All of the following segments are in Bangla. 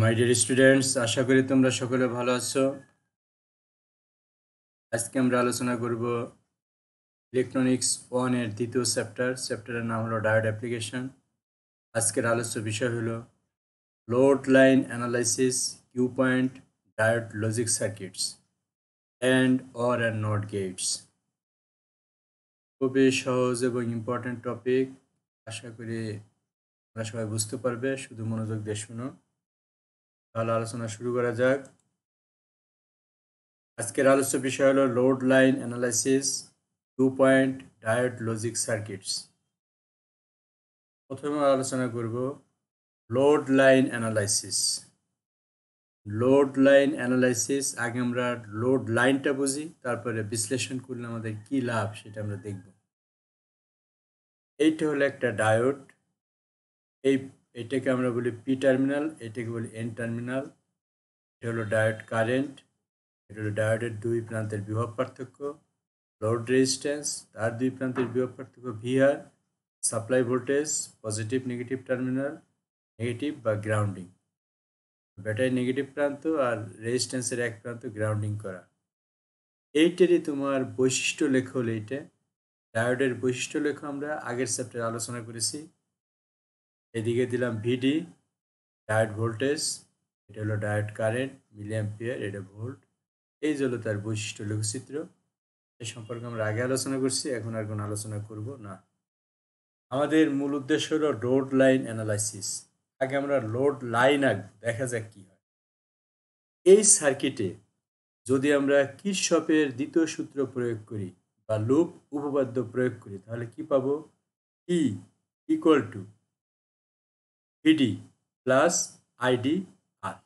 মাই ডিয়ার স্টুডেন্টস আশা করি তোমরা সকলে ভালো আছো আজকে আমরা আলোচনা করব ইলেকট্রনিক্স ওয়ানের দ্বিতীয় চ্যাপ্টার চ্যাপ্টারের নাম হলো ডায়ড অ্যাপ্লিকেশন আজকের আলোচ্য বিষয় হলো load line analysis Q point diode logic circuits and or and not gates খুবই সহজ এবং ইম্পর্ট্যান্ট টপিক আশা করি তোমরা সবাই বুঝতে পারবে শুধু মনোযোগ দিয়ে শুনো তাহলে আলোচনা শুরু করা যাক আজকের আলোচ্য বিষয় হলো load line analysis two point diode logic circuits প্রথমে আলোচনা করব load line analysis load line analysis আগে আমরা লোড লাইনটা বুঝি তারপরে বিশ্লেষণ করলে আমাদের কি লাভ সেটা আমরা দেখব এইটা হলো একটা ডায়োড এই এটাকে আমরা বলি পি টার্মিনাল এটাকে বলি এন টার্মিনাল এটা হলো ডায়োড কারেন্ট এটা হলো ডায়োডের দুই প্রান্তের বিভব পার্থক্য লোড রেজিস্ট্যান্স তার দুই প্রান্তের বিভব পার্থক্য V R supply voltage positive negative terminal negative বা গ্রাউন্ডিং ব্যাটারি নেগেটিভ প্রান্ত আর রেজিস্ট্যান্সের এক প্রান্ত গ্রাউন্ডিং করা এইটারই তোমার বৈশিষ্ট্য লেখ হলো এইটা ডায়োডের বৈশিষ্ট্য লেখ আমরা আগের চ্যাপ্টারে আলোচনা করেছি এদিকে দিলাম ভিডি ডায়েট ভোল্টেজ এটা হলো ডায়েট কারেন্ট মিলিয়াম্পিয়ার এটা ভোল্ট এই হলো তার বৈশিষ্ট্য লঘুচিত্র এ সম্পর্কে আমরা আগে আলোচনা করছি এখন আর কোনো আলোচনা করব না আমাদের মূল উদ্দেশ্য হলো রোড লাইন অ্যানালাইসিস আগে আমরা লোড লাইন আগ দেখা যাক কি হয় এই সার্কিটে যদি আমরা কৃষপের দ্বিতীয় সূত্র প্রয়োগ করি বা লুপ উপপাদ্য প্রয়োগ করি তাহলে কি পাবো E equal to V D plus I D R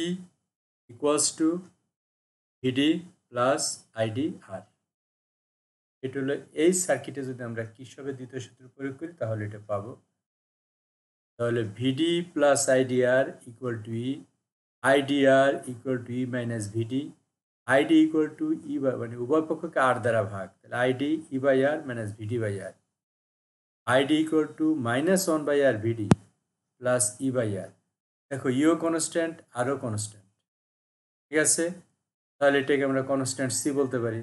E equals to V D plus I D R এটা হলো এই সার্কিটে যদি আমরা কিসবে দ্বিতীয় সূত্র প্রয়োগ করি তাহলে এটা পাবো তাহলে V D plus I D R equal to E I D R equal to E minus V D I D equal to E মানে উভয় পক্ষকে আর দ্বারা ভাগ তাহলে I D E by R minus V D by R id equal to minus 1 by r vd plus E by R দেখো ইও কনস্ট্যান্ট আরও কনস্ট্যান্ট ঠিক আছে তাহলে এটাকে আমরা কনস্ট্যান্ট সি বলতে পারি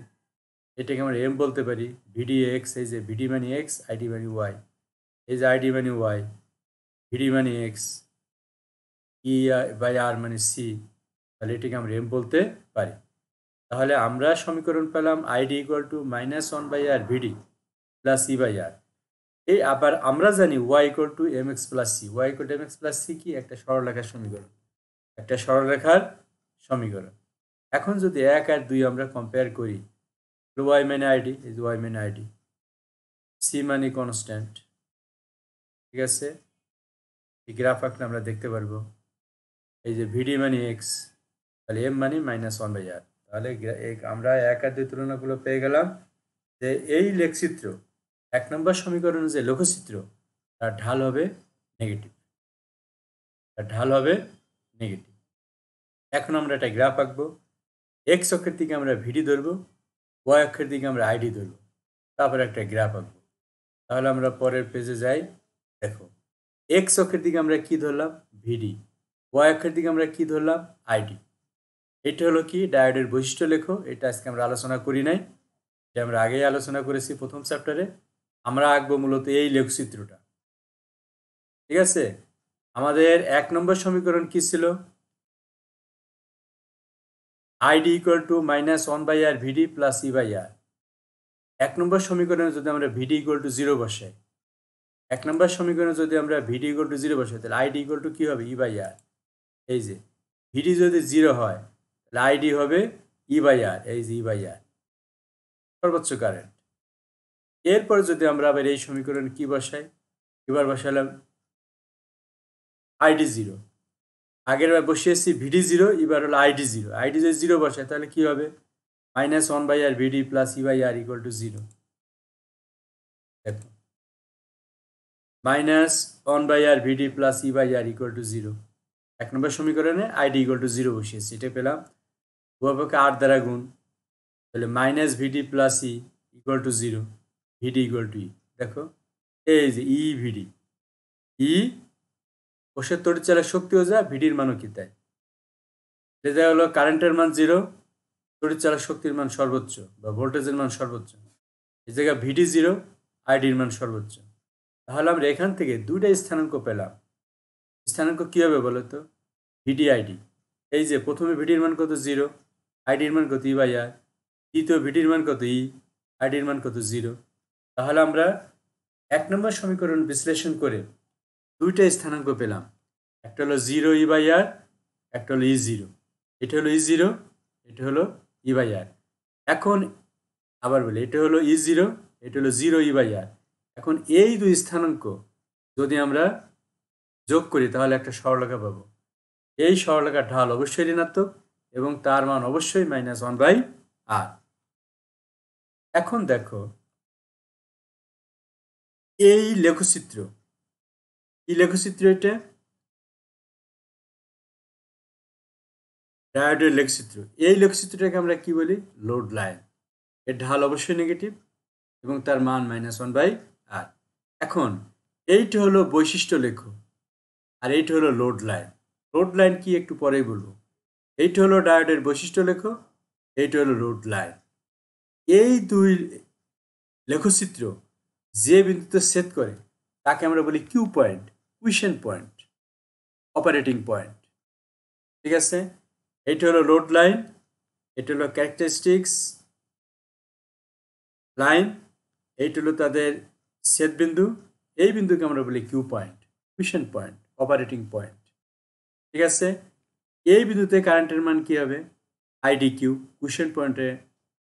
এটাকে আমরা এম বলতে পারি ভিডি এক্স এই যে ভিডি মানি এক্স আইডি মানি ওয়াই এই যে আইডি মানি ওয়াই ভিডি মানি এক্স ই বাই আর মানে সি মানে e মানে তাহলে এটাকে আমরা এম বলতে পারি তাহলে আমরা সমীকরণ পেলাম I D equal to minus one by R V D plus E by R এই আবার আমরা জানি Y equal to M X plus C Y equal to M X plus C কি একটা সরলরেখার সমীকরণ একটা সরলরেখার সমীকরণ এখন যদি এক আর দুই আমরা কম্পেয়ার করি ওয়াই মানে আইডি ইজ ওয়াই মানে আইডি সি মানে কনস্ট্যান্ট ঠিক আছে এই গ্রাফ আঁকলে আমরা দেখতে পারবো এই যে ভিডি মানে এক্স তাহলে এম মানে মাইনাস ওয়ান বাই আর তাহলে আমরা এক আর দুই তুলনাগুলো পেয়ে গেলাম যে এই লেখচিত্র এক নম্বর সমীকরণে যে লঘুচিত্র তার ঢাল হবে নেগেটিভ তার ঢাল হবে নেগেটিভ এখন আমরা একটা গ্রাফ আঁকবো এক্স অক্ষের দিকে আমরা ভিডি ধরবো ওয়াই অক্ষের দিকে আমরা আইডি ধরবো তারপর একটা গ্রাফ আঁকবো তাহলে আমরা পরের পেজে যাই দেখো এক্স অক্ষের দিকে আমরা কি ধরলাম ভিডি ওয়াই অক্ষের দিকে আমরা কি ধরলাম আইডি এটা হলো কি ডায়োডের বৈশিষ্ট্য লেখো এটা আজকে আমরা আলোচনা করি নাই যে আমরা আগেই আলোচনা করেছি প্রথম চ্যাপ্টারে আমরা আঁকবো মূলত এই লেখচিত্রটা ঠিক আছে আমাদের এক নম্বর সমীকরণ কি ছিল I D equal to minus one by R V D plus E by R এক নম্বর সমীকরণে যদি আমরা ভিডি ইকুয়াল টু জিরো বসাই এক নম্বর সমীকরণে যদি আমরা ভিডি ইকুয়াল টু জিরো বসাই তাহলে আইডি ইকুয়াল টু কী হবে ই বাই আর এই যে ভিডি যদি জিরো হয় তাহলে আইডি হবে ই বাই আর এই যে ই বাই আর সর্বোচ্চ কারেন্ট এরপর যদি আমরা আবার এই সমীকরণ কি বসাই এবার বসালাম আইডি জিরো আগের বার বসিয়েছি ভিডি জিরো এবার হলো আইডি জিরো আইডি যদি জিরো বসায় তাহলে কি হবে minus one by R V D plus E by R equal to zero দেখো minus one by R V D plus E by R equal to zero এক নম্বর সমীকরণে আইডি ইকুয়াল টু জিরো বসিয়েছি এটা পেলাম উভয় পক্ষে আর দ্বারা গুণ তাহলে minus V D plus E equal to zero V D equal to E দেখো এই যে ই ভিডি ই কোষের তড়িৎ চালের শক্তিও যা ভিডির মানও কি তাই এটা হলো কারেন্টের মান জিরো তড়িৎ চালের শক্তির মান সর্বোচ্চ বা ভোল্টেজের মান সর্বোচ্চ এই জায়গায় ভিডি জিরো আইডির মান সর্বোচ্চ তাহলে আমরা এখান থেকে দুইটা স্থানাঙ্ক পেলাম স্থানাঙ্ক কী হবে বলো তো ভিডি আইডি এই যে প্রথমে ভিডির মান কত জিরো আইডির মান কত ই বাই আর দ্বিতীয় ভিডির মান কত ই e, আইডির মান কত জিরো তাহলে আমরা এক নম্বর সমীকরণ বিশ্লেষণ করে দুইটা স্থানাঙ্ক পেলাম একটা হলো জিরো ই বাই আর একটা হলো ই e জিরো এটা হলো ই e জিরো এটা হলো ই বাই আর এখন আবার বলি এটা হলো ই e জিরো এটা হলো জিরো ই বাই আর এখন এই দুই স্থানাঙ্ক যদি আমরা যোগ করি তাহলে একটা সরলেখা পাবো এই সরলেখার ঢাল অবশ্যই ঋণাত্মক এবং তার মান অবশ্যই মাইনাস ওয়ান বাই আর এখন দেখো এই লেখচিত্র এই লেখচিত্র এটা ডায়োডের লেখচিত্র এই লেখচিত্রটাকে আমরা কি বলি লোড লাইন এর ঢাল অবশ্যই নেগেটিভ এবং তার মান মাইনাস ওয়ান বাই আর এখন এইটা হলো বৈশিষ্ট্য লেখ আর এইটা হলো লোড লাইন লোড লাইন কি একটু পরেই বলবো এইটা হলো ডায়োডের বৈশিষ্ট্য লেখ এইটা হলো লোড লাইন এই দুই লেখচিত্র যে বিন্দুতে সেট করে তাকে আমরা বলি Q point quiescent point operating point ঠিক আছে এটা হলো রোড লাইন এটা হলো ক্যারেক্টারিস্টিক্স লাইন এইটা হলো তাদের সেট বিন্দু এই বিন্দুকে আমরা বলি Q point quiescent point operating point ঠিক আছে এই বিন্দুতে কারেন্টের মান কী হবে আইডি কিউ কুইশন পয়েন্টে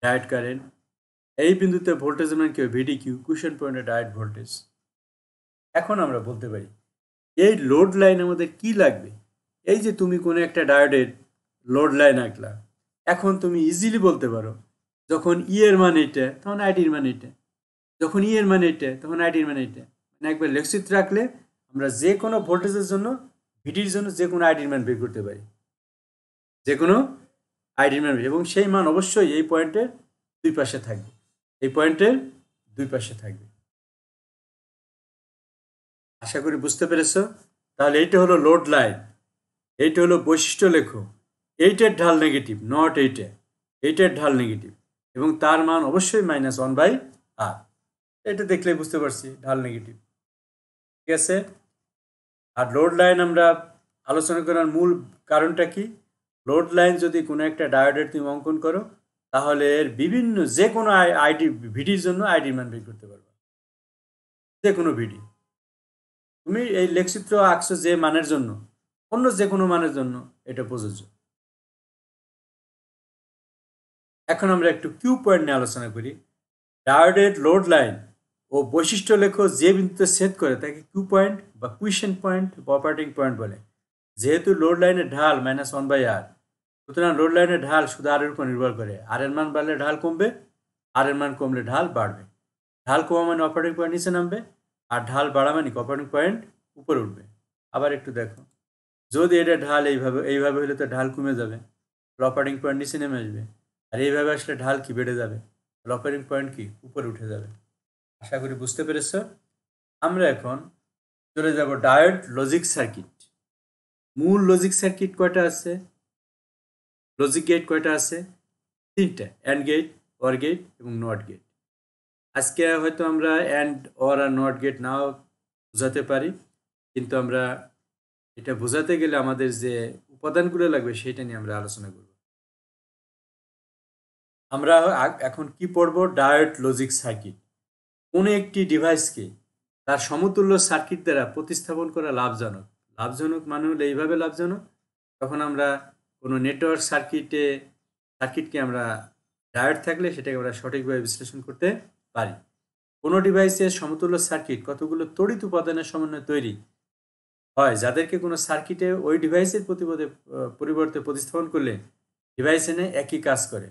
ডায়েট কারেন্ট এই বিন্দুতে ভোল্টেজ মান কি ভিডি কিউ কুশন পয়েন্টে ডায়েট ভোল্টেজ এখন আমরা বলতে পারি এই লোড লাইন আমাদের কি লাগবে এই যে তুমি কোনো একটা ডায়োডের লোড লাইন আঁকলা এখন তুমি ইজিলি বলতে পারো যখন ই e এর মান এটা তখন আইটির মান এটা যখন ই এর মান এটা e তখন আইটির মান এটা মানে একবার লেখচিত্র রাখলে আমরা যে কোনো ভোল্টেজের জন্য ভিডির জন্য যে কোনো আইটির মান বের করতে পারি যে কোনো আইডির মান এবং সেই মান অবশ্যই এই পয়েন্টের দুই পাশে থাকবে এই পয়েন্টের দুই পাশে থাকবে আশা করি বুঝতে পেরেছ তাহলে এইটা হলো লোড লাইন এইটা হলো বৈশিষ্ট্য লেখো এইটের ঢাল নেগেটিভ নট এইটে এইটের ঢাল নেগেটিভ এবং তার মান অবশ্যই মাইনাস ওয়ান বাই আর এটা দেখলে বুঝতে পারছি ঢাল নেগেটিভ ঠিক আছে আর লোড লাইন আমরা আলোচনা করার মূল কারণটা কি লোড লাইন যদি কোনো একটা ডায়োডের তুমি অঙ্কন করো তাহলে বিভিন্ন যে কোনো আইডি ভিডির জন্য আইডি মান বের করতে পারবে যে কোনো ভিডি তুমি এই লেখচিত্র আঁকছো যে মানের জন্য অন্য যে কোনো মানের জন্য এটা প্রযোজ্য এখন আমরা একটু কিউ পয়েন্ট নিয়ে আলোচনা করি ডায়োডের লোড লাইন ও বৈশিষ্ট্য লেখ যে বিন্দুতে সেট করে তাকে কিউ পয়েন্ট বা কুইশন পয়েন্ট বা অপারেটিং পয়েন্ট বলে যেহেতু লোড লাইনের ঢাল মাইনাস ওয়ান বাই আর সুতরাং লোড লাইনের ঢাল শুধু আরের উপর নির্ভর করে আরের মান বাড়লে ঢাল কমবে আরের মান কমলে ঢাল বাড়বে ঢাল কমা মানে অপারেটিং পয়েন্ট নিচে নামবে আর ঢাল বাড়া মানে অপারেটিং পয়েন্ট উপরে উঠবে আবার একটু দেখো যদি এটা ঢাল এইভাবে এইভাবে হলে তো ঢাল কমে যাবে অপারেটিং পয়েন্ট নিচে নেমে আসবে আর এইভাবে আসলে ঢাল কি বেড়ে যাবে অপারেটিং পয়েন্ট কি উপরে উঠে যাবে আশা করি বুঝতে পেরেছ আমরা এখন চলে যাব ডায়েট লজিক সার্কিট মূল লজিক সার্কিট কয়টা আছে লজিক গেট কয়টা আছে তিনটা অ্যান্ড গেট অর গেট এবং নট গেট আজকে হয়তো আমরা অ্যান্ড অর আর নট গেট নাও বোঝাতে পারি কিন্তু আমরা এটা বোঝাতে গেলে আমাদের যে উপাদানগুলো লাগবে সেটা নিয়ে আমরা আলোচনা করব আমরা এখন কি পড়ব ডায়েট লজিক সার্কিট কোনো একটি ডিভাইসকে তার সমতুল্য সার্কিট দ্বারা প্রতিস্থাপন করা লাভজনক লাভজনক মানে হলে এইভাবে লাভজনক তখন আমরা কোনো নেটওয়ার্ক সার্কিটে সার্কিটকে আমরা ডায়োড থাকলে সেটাকে আমরা সঠিকভাবে বিশ্লেষণ করতে পারি কোনো ডিভাইসের সমতুল্য সার্কিট কতগুলো তড়িৎ উপাদানের সমন্বয়ে তৈরি হয় যাদেরকে কোনো সার্কিটে ওই ডিভাইসের প্রতিপদে পরিবর্তে প্রতিস্থাপন করলে ডিভাইস এনে একই কাজ করে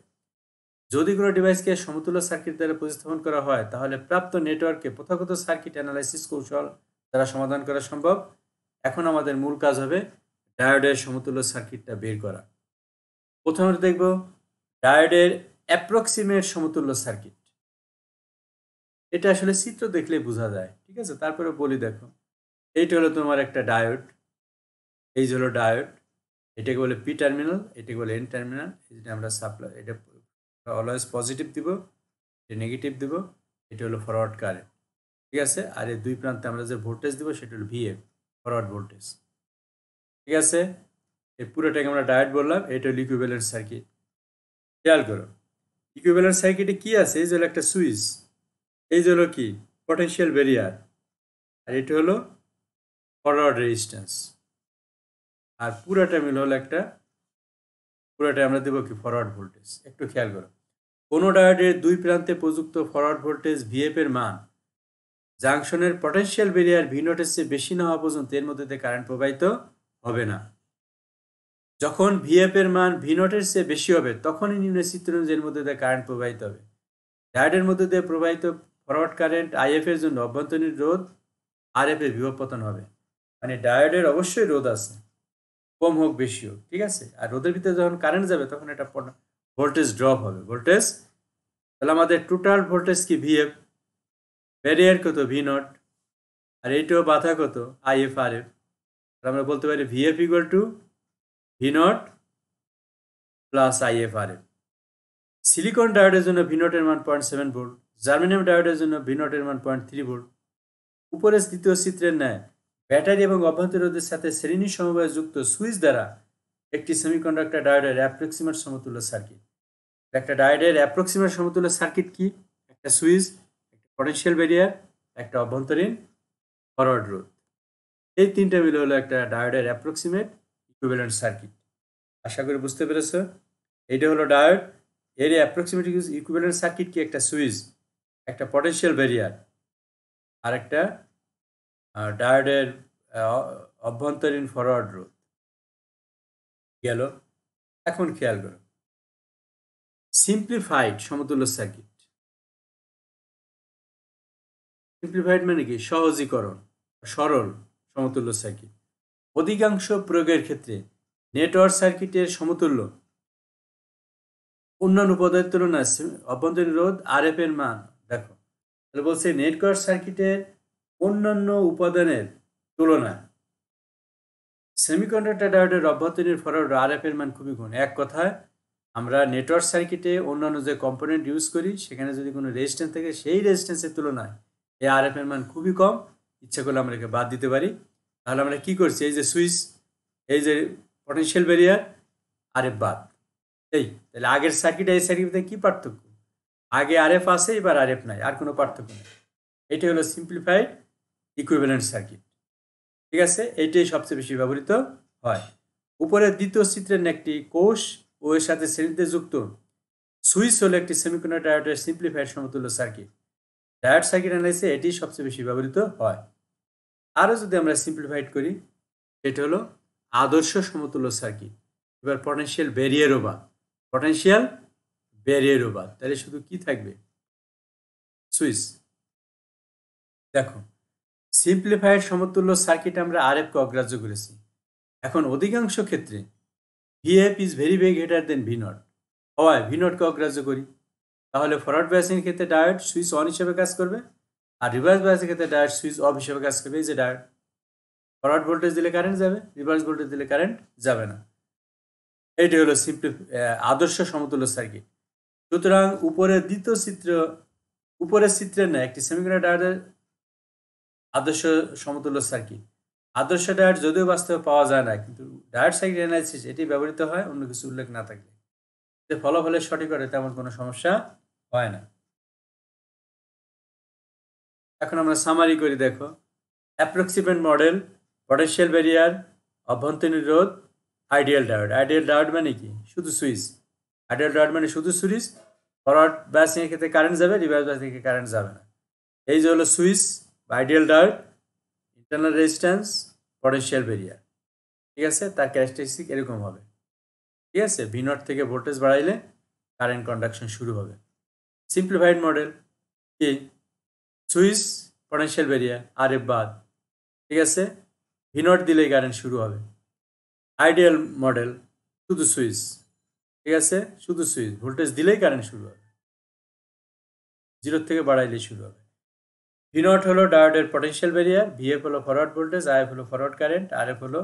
যদি কোনো ডিভাইসকে সমতুল্য সার্কিট দ্বারা প্রতিস্থাপন করা হয় তাহলে প্রাপ্ত নেটওয়ার্কে প্রথাগত সার্কিট অ্যানালাইসিস কৌশল দ্বারা সমাধান করা সম্ভব এখন আমাদের মূল কাজ হবে ডায়োডের সমতুল্য সার্কিটটা বের করা প্রথমে দেখব ডায়োডের অ্যাপ্রক্সিমেট সমতুল্য সার্কিট এটা আসলে চিত্র দেখলে বোঝা যায় ঠিক আছে তারপরে বলি দেখো এইটা হলো তোমার একটা ডায়োড এই হলো ডায়োড এটাকে বলে পি টার্মিনাল এটাকে বলে এন টার্মিনাল যেটা আমরা সাপ্লাই এটা অলওয়েজ পজিটিভ দিব এটা নেগেটিভ দিব এটা হলো ফরওয়ার্ড কারেন্ট ঠিক আছে আর এই দুই প্রান্তে আমরা যে ভোল্টেজ দিব সেটা হলো ভিএফ ফরওয়ার্ড ভোল্টেজ ঠিক আছে এই পুরোটাকে আমরা ডায়েট বললাম এটা হলো সার্কিট খেয়াল করো ইকুইভ্যালেন্ট সার্কিটে কি আছে এই যে হলো একটা সুইচ এই যে হলো কি পটেনশিয়াল ব্যারিয়ার আর এটা হলো ফরওয়ার্ড রেজিস্ট্যান্স আর পুরোটা মিল হলো একটা পুরোটা আমরা দেবো কি ফরওয়ার্ড ভোল্টেজ একটু খেয়াল করো কোনো ডায়োডের দুই প্রান্তে প্রযুক্ত ফরওয়ার্ড ভোল্টেজ ভিএফ এর মান জাংশনের পটেনশিয়াল ব্যারিয়ার ভি চেয়ে বেশি না হওয়া পর্যন্ত এর মধ্যে কারেন্ট প্রবাহিত হবে না যখন ভিএফ এর মান ভি নটের চেয়ে বেশি হবে তখনই নিম্ন চিত্রের মধ্যে দিয়ে কারেন্ট প্রবাহিত হবে ডায়োডের মধ্যে দিয়ে প্রবাহিত ফরওয়ার্ড কারেন্ট আইএফ এর জন্য অভ্যন্তরীণ রোধ আর এফ এর বিভব পতন হবে মানে ডায়োডের অবশ্যই রোধ আছে কম হোক বেশি হোক ঠিক আছে আর রোদের ভিতরে যখন কারেন্ট যাবে তখন এটা ভোল্টেজ ড্রপ হবে ভোল্টেজ তাহলে আমাদের টোটাল ভোল্টেজ কি ভিএফ ব্যারিয়ার কত ভি নট আর এইটাও বাধা কত আইএফ আর এফ আমরা বলতে পারি V F equal to V naught plus I F R F silicon ডায়োডের জন্য ভিনোটের মান পয়েন্ট সেভেন ভোল্ট জার্মেনিয়াম ডায়োডের জন্য এর মান পয়েন্ট থ্রি ভোল্ট উপরের দ্বিতীয় চিত্রের ন্যায় ব্যাটারি এবং অভ্যন্তরদের সাথে শ্রেণী সমবায় যুক্ত সুইচ দ্বারা একটি সেমিকন্ডাক্টর ডায়োডের অ্যাপ্রক্সিমেট সমতুল্য সার্কিট একটা ডায়োডের অ্যাপ্রক্সিমেট সমতুল্য সার্কিট কি একটা সুইচ একটা পটেন্সিয়াল ব্যারিয়ার একটা অভ্যন্তরীণ ফরওয়ার্ড রোধ এই তিনটা মিলে হলো একটা ডায়োডের অ্যাপ্রক্সিমেট ইকুইভ্যালেন্ট সার্কিট আশা করি বুঝতে পেরেছ এটা হলো ডায়োড এর অ্যাপ্রক্সিমেট ইকুইভ্যালেন্ট সার্কিট কি একটা সুইচ একটা পটেনশিয়াল ব্যারিয়ার আর একটা ডায়োডের অভ্যন্তরীণ ফরওয়ার্ড রোধ গেল এখন খেয়াল করো সিম্পলিফাইড সমতুল্য সার্কিট সিম্পলিফাইড মানে কি সহজীকরণ সরল সমতুল্য সার্কিট অধিকাংশ প্রয়োগের ক্ষেত্রে নেটওয়ার্ক সার্কিটের সমতুল্য অন্যান্য উপাদানের তুলনায় অভ্যন্তরীণ রোধ আর এর মান দেখো তাহলে বলছে নেটওয়ার্ক সার্কিটের অন্যান্য উপাদানের তুলনায় সেমিকন্ডাক্টর ডায়োডের অভ্যন্তরীণ ফরওয়ার্ড আর এর মান খুবই গুণ এক কথায় আমরা নেটওয়ার্ক সার্কিটে অন্যান্য যে কম্পোনেন্ট ইউজ করি সেখানে যদি কোনো রেজিস্ট্যান্স থাকে সেই রেজিস্ট্যান্সের তুলনায় এই আর এর মান খুবই কম ইচ্ছা করলে আমরা একে বাদ দিতে পারি তাহলে আমরা কি করছি এই যে সুইচ এই যে পটেন্সিয়াল ব্যারিয়ার আর এফ বাদ এই তাহলে আগের সার্কিট এই সার্কিটে কি পার্থক্য আগে আর এফ আছে এবার আর এফ নাই আর কোনো পার্থক্য নেই এটি হলো সিম্পলিফাইড ইকুইভ্যালেন্ট সার্কিট ঠিক আছে এইটাই সবচেয়ে বেশি ব্যবহৃত হয় উপরের দ্বিতীয় চিত্রের একটি কোষ ও এর সাথে শ্রেণীতে যুক্ত সুইচ হলো একটি সেমিকন্ডাক্টর ডায়োডের সিম্পলিফাইড সমতুল্য সার্কিট ডায়োড সার্কিট অ্যানালাইসে এটি সবচেয়ে বেশি ব্যবহৃত হয় আরও যদি আমরা সিম্পলিফাইড করি সেটা হলো আদর্শ সমতুল্য সার্কিট এবার পটেন্সিয়াল ব্যারিয়ারও বাদ পটেন্সিয়াল ব্যারিয়ারও বাদ তাহলে শুধু কি থাকবে সুইচ দেখো সিম্পলিফাইড সমতুল্য সার্কিট আমরা আরএফকে অগ্রাহ্য করেছি এখন অধিকাংশ ক্ষেত্রে V F is very very greater than V naught হওয়ায় ভিনটকে অগ্রাহ্য করি তাহলে ফরওয়ার্ড ব্যাসিং ক্ষেত্রে ডায়েট সুইচ অন হিসেবে কাজ করবে আর রিভার্স বায়াসের ক্ষেত্রে ডাইরেক্ট সুইচ অফ হিসেবে কাজ করবে এই যে ডায়ার ফরওয়ার্ড ভোল্টেজ দিলে কারেন্ট যাবে রিভার্স ভোল্টেজ দিলে কারেন্ট যাবে না এইটি হলো সিম্পলি আদর্শ সমতুল্য সার্কিট সুতরাং উপরে দ্বিতীয় চিত্র উপরের চিত্রের ন্যায় একটি সেমিকন্ডাক্টরের আদর্শ সমতুল্য সার্কিট আদর্শ ডায়াট যদিও বাস্তবে পাওয়া যায় না কিন্তু ডায়াট সার্কিট অ্যানালিসিস এটি ব্যবহৃত হয় অন্য কিছু উল্লেখ না থাকলে ফলাফলের সঠিক তেমন কোনো সমস্যা হয় না এখন আমরা সামারি করি দেখো অ্যাপ্রক্সিমেট মডেল পটেন্সিয়াল ব্যারিয়ার অভ্যন্তরীণ রোধ আইডিয়াল ডায়োড আইডিয়াল ডায়োড মানে কি শুধু সুইচ আইডিয়াল ডায়োড মানে শুধু সুইচ ফরওয়ার্ড ব্যাসিংয়ের ক্ষেত্রে কারেন্ট যাবে রিভার্স ব্যাসিং ক্ষেত্রে কারেন্ট যাবে না এই যে হলো সুইচ বা ideal diode internal resistance potential barrier ঠিক আছে তার ক্যারেক্টারিস্টিক এরকম হবে ঠিক আছে ভিনট থেকে ভোল্টেজ বাড়াইলে কারেন্ট কন্ডাকশন শুরু হবে সিম্পলিফাইড মডেল কি switch potential barrier R F বাদ ঠিক আছে ভিনট দিলেই কারেন্ট শুরু হবে আইডিয়াল মডেল শুধু সুইচ ঠিক আছে শুধু সুইচ ভোল্টেজ দিলেই কারেন্ট শুরু হবে জিরো থেকে বাড়াইলে শুরু হবে ভিনট হলো ডায়োডের পটেনশিয়াল ভি ভিএফ হলো ফরওয়ার্ড ভোল্টেজ আইএফ হলো ফরওয়ার্ড কারেন্ট আর এফ হলো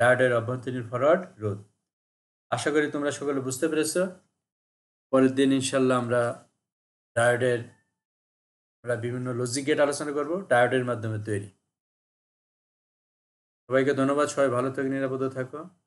ডায়োডের অভ্যন্তরীণ ফরওয়ার্ড রোধ আশা করি তোমরা সকলে বুঝতে পেরেছ পরের দিন ইনশাল্লাহ আমরা ডায়োডের আমরা বিভিন্ন লজিক গেট আলোচনা করব টায়োডের মাধ্যমে তৈরি সবাইকে ধন্যবাদ সবাই ভালো থেকে নিরাপদে থাকো